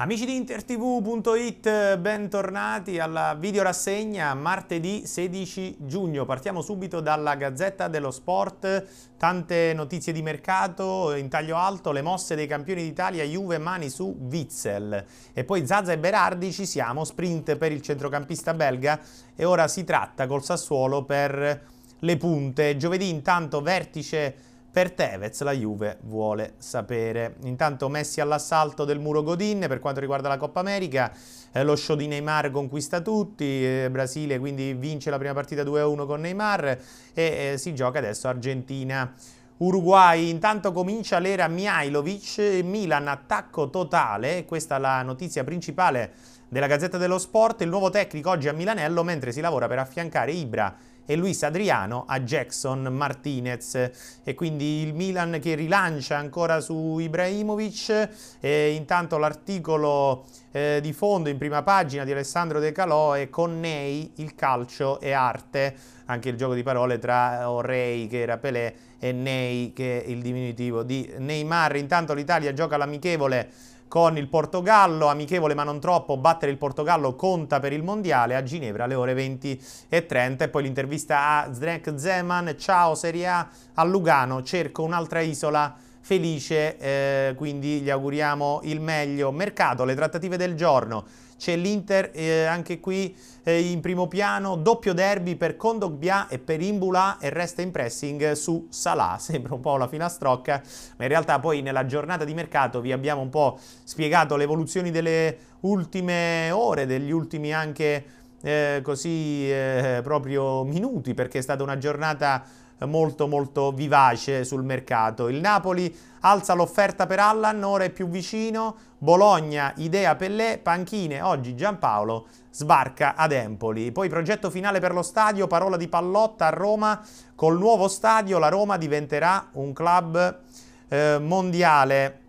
Amici di intertv.it, bentornati alla videorassegna martedì 16 giugno. Partiamo subito dalla Gazzetta dello Sport. Tante notizie di mercato, in taglio alto, le mosse dei campioni d'Italia, Juve mani su Witzel. E poi Zaza e Berardi ci siamo, sprint per il centrocampista belga e ora si tratta col Sassuolo per le punte. Giovedì intanto vertice per Tevez la Juve vuole sapere. Intanto Messi all'assalto del muro Godin per quanto riguarda la Coppa America. Eh, lo show di Neymar conquista tutti, eh, Brasile quindi vince la prima partita 2-1 con Neymar e eh, si gioca adesso Argentina. Uruguay, intanto comincia l'era Mihailovic, eh, Milan attacco totale, questa è la notizia principale della Gazzetta dello Sport, il nuovo tecnico oggi a Milanello mentre si lavora per affiancare Ibra e Luis Adriano a Jackson Martinez e quindi il Milan che rilancia ancora su Ibrahimovic e intanto l'articolo eh, di fondo in prima pagina di Alessandro De Calò è con Connei, il calcio e arte anche il gioco di parole tra Orrei che era Pelé e Nei che è il diminutivo di Neymar intanto l'Italia gioca l'amichevole con il Portogallo, amichevole ma non troppo, battere il Portogallo conta per il Mondiale a Ginevra alle ore 20 e 30 e poi l'intervista a Zdenk Zeman, ciao Serie A a Lugano, cerco un'altra isola felice, eh, quindi gli auguriamo il meglio. Mercato, le trattative del giorno c'è l'Inter eh, anche qui eh, in primo piano, doppio derby per Kondogbia e per Imbula e resta in pressing su Salah, sembra un po' la filastrocca, ma in realtà poi nella giornata di mercato vi abbiamo un po' spiegato le evoluzioni delle ultime ore, degli ultimi anche eh, così eh, proprio minuti, perché è stata una giornata molto molto vivace sul mercato. Il Napoli alza l'offerta per Allan, ora è più vicino, Bologna, idea Pellè, panchine, oggi Giampaolo sbarca ad Empoli. Poi progetto finale per lo stadio, parola di Pallotta a Roma, col nuovo stadio la Roma diventerà un club eh, mondiale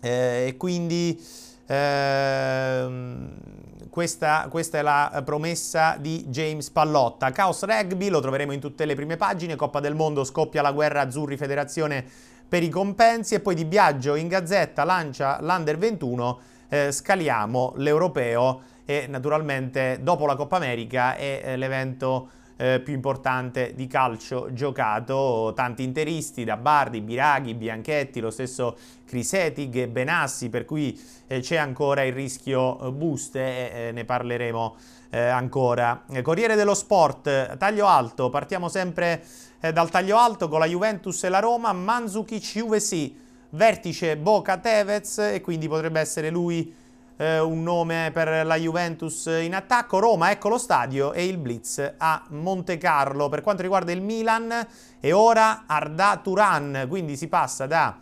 eh, e quindi... Eh, questa, questa, è la eh, promessa di James Pallotta. Caos Rugby, lo troveremo in tutte le prime pagine, Coppa del Mondo scoppia la guerra Azzurri Federazione per i compensi e poi di Biagio in Gazzetta lancia l'Under 21, eh, scaliamo l'Europeo e naturalmente dopo la Coppa America è eh, l'evento eh, più importante di calcio giocato. Tanti interisti da Bardi, Biraghi, Bianchetti, lo stesso Crisetig, Benassi, per cui eh, c'è ancora il rischio eh, buste e eh, ne parleremo eh, ancora. Corriere dello Sport, taglio alto, partiamo sempre dal taglio alto con la Juventus e la Roma, Manzucchi, Juve sì, vertice Boca Tevez e quindi potrebbe essere lui eh, un nome per la Juventus in attacco. Roma, ecco lo stadio e il blitz a Monte Carlo. Per quanto riguarda il Milan, e ora Arda Turan, quindi si passa da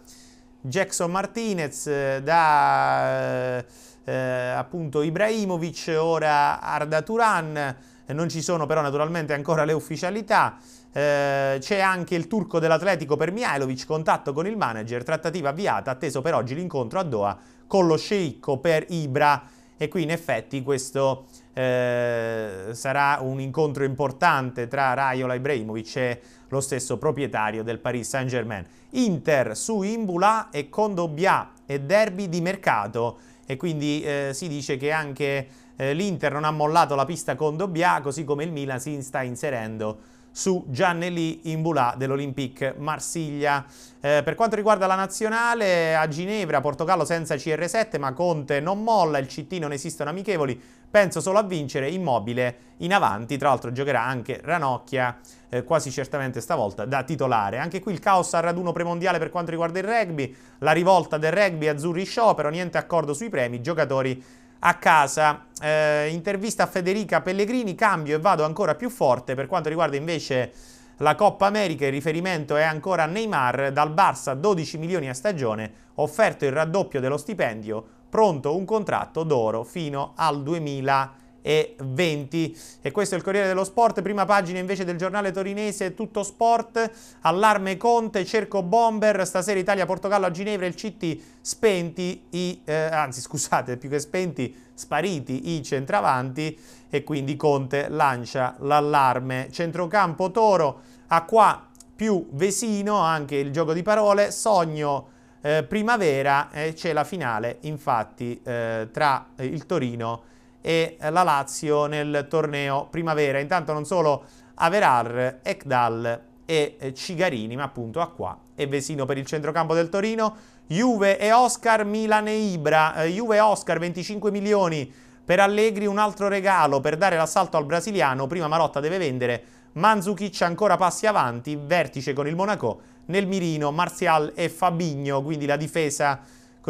Jackson Martinez, eh, da eh, eh, appunto Ibrahimovic, ora Arda Turan. Non ci sono però naturalmente ancora le ufficialità. Eh, c'è anche il turco dell'Atletico per Mihailovic, contatto con il manager, trattativa avviata, atteso per oggi l'incontro a Doha con lo sceicco per Ibra. E qui in effetti questo eh, sarà un incontro importante tra Raiola Ibrahimovic e lo stesso proprietario del Paris Saint Germain. Inter su Imbula e Condobbia e derby di mercato e quindi eh, si dice che anche eh, l'Inter non ha mollato la pista Condobbia così come il Milan si sta inserendo su Giannelli Imbulà dell'Olympique Marsiglia. Eh, per quanto riguarda la nazionale, a Ginevra Portogallo senza CR7, ma Conte non molla, il CT non esistono amichevoli, penso solo a vincere, immobile in avanti, tra l'altro giocherà anche Ranocchia, eh, quasi certamente stavolta da titolare. Anche qui il caos al raduno premondiale per quanto riguarda il rugby, la rivolta del rugby, azzurri sciopero, niente accordo sui premi, giocatori a casa. Eh, intervista a Federica Pellegrini, cambio e vado ancora più forte per quanto riguarda invece la Coppa America, il riferimento è ancora a Neymar, dal Barça 12 milioni a stagione, offerto il raddoppio dello stipendio, pronto un contratto d'oro fino al 2020 e 20. E questo è il Corriere dello Sport, prima pagina invece del giornale torinese Tutto Sport, allarme Conte, cerco bomber, stasera Italia-Portogallo a Ginevra, il CT spenti, i, eh, anzi scusate, più che spenti, spariti i centravanti e quindi Conte lancia l'allarme. Centrocampo Toro, a qua più Vesino, anche il gioco di parole, Sogno eh, Primavera, eh, c'è la finale infatti eh, tra il Torino e e la Lazio nel torneo primavera. Intanto non solo Averar, Ekdal e eh, Cigarini, ma appunto Acqua e Vesino per il centrocampo del Torino. Juve e Oscar, Milan e Ibra. Eh, Juve e Oscar 25 milioni per Allegri, un altro regalo per dare l'assalto al brasiliano. Prima Marotta deve vendere. Manzukic ancora passi avanti, vertice con il Monaco. Nel mirino Marzial e Fabigno, quindi la difesa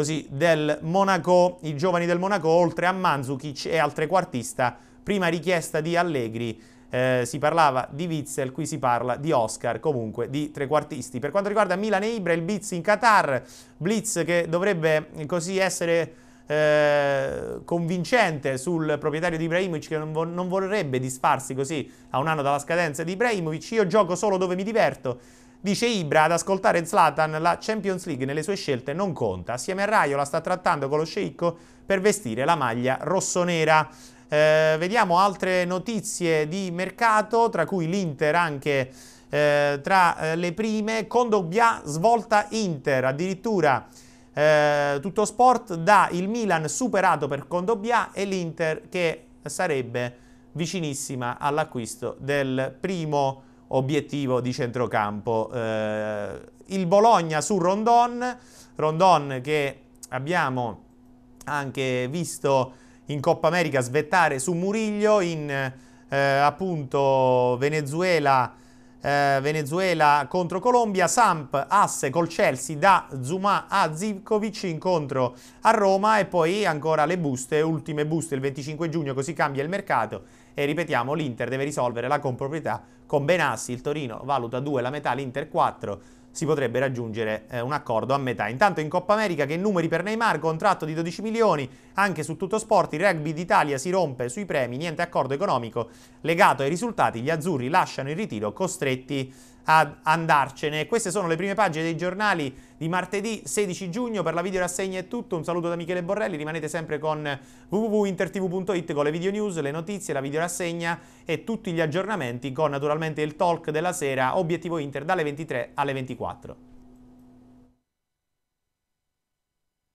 così, del Monaco, i giovani del Monaco, oltre a Manzukic e al trequartista, prima richiesta di Allegri, eh, si parlava di Witzel, qui si parla di Oscar, comunque di trequartisti. Per quanto riguarda Milan e Ibra, il Blitz in Qatar, Blitz che dovrebbe così essere eh, convincente sul proprietario di Ibrahimovic che non, vo- non vorrebbe disfarsi così a un anno dalla scadenza di Ibrahimovic. Io gioco solo dove mi diverto. Dice Ibra, ad ascoltare Zlatan, la Champions League nelle sue scelte non conta. Assieme a Raio la sta trattando con lo sceicco per vestire la maglia rossonera. Eh, vediamo altre notizie di mercato, tra cui l'Inter anche eh, tra eh, le prime. Condobbia svolta Inter, addirittura eh, tutto sport dà il Milan superato per Condobbia e l'Inter che sarebbe vicinissima all'acquisto del primo obiettivo di centrocampo. Eh, il Bologna su Rondon, Rondon che abbiamo anche visto in Coppa America svettare su Muriglio, in eh, appunto Venezuela eh, Venezuela contro Colombia, Samp asse col Chelsea da Zuma a Zivkovic, incontro a Roma e poi ancora le buste, ultime buste il 25 giugno così cambia il mercato e ripetiamo l'Inter deve risolvere la comproprietà con Benassi, il Torino valuta 2 la metà, l'Inter 4 si potrebbe raggiungere eh, un accordo a metà. Intanto in Coppa America che numeri per Neymar, contratto di 12 milioni anche su tutto sport, il rugby d'Italia si rompe sui premi, niente accordo economico legato ai risultati, gli azzurri lasciano il ritiro costretti ad andarcene. Queste sono le prime pagine dei giornali di martedì 16 giugno. Per la video rassegna è tutto. Un saluto da Michele Borrelli. Rimanete sempre con www.intertv.it con le video news, le notizie, la video rassegna e tutti gli aggiornamenti con naturalmente il talk della sera Obiettivo Inter dalle 23 alle 24.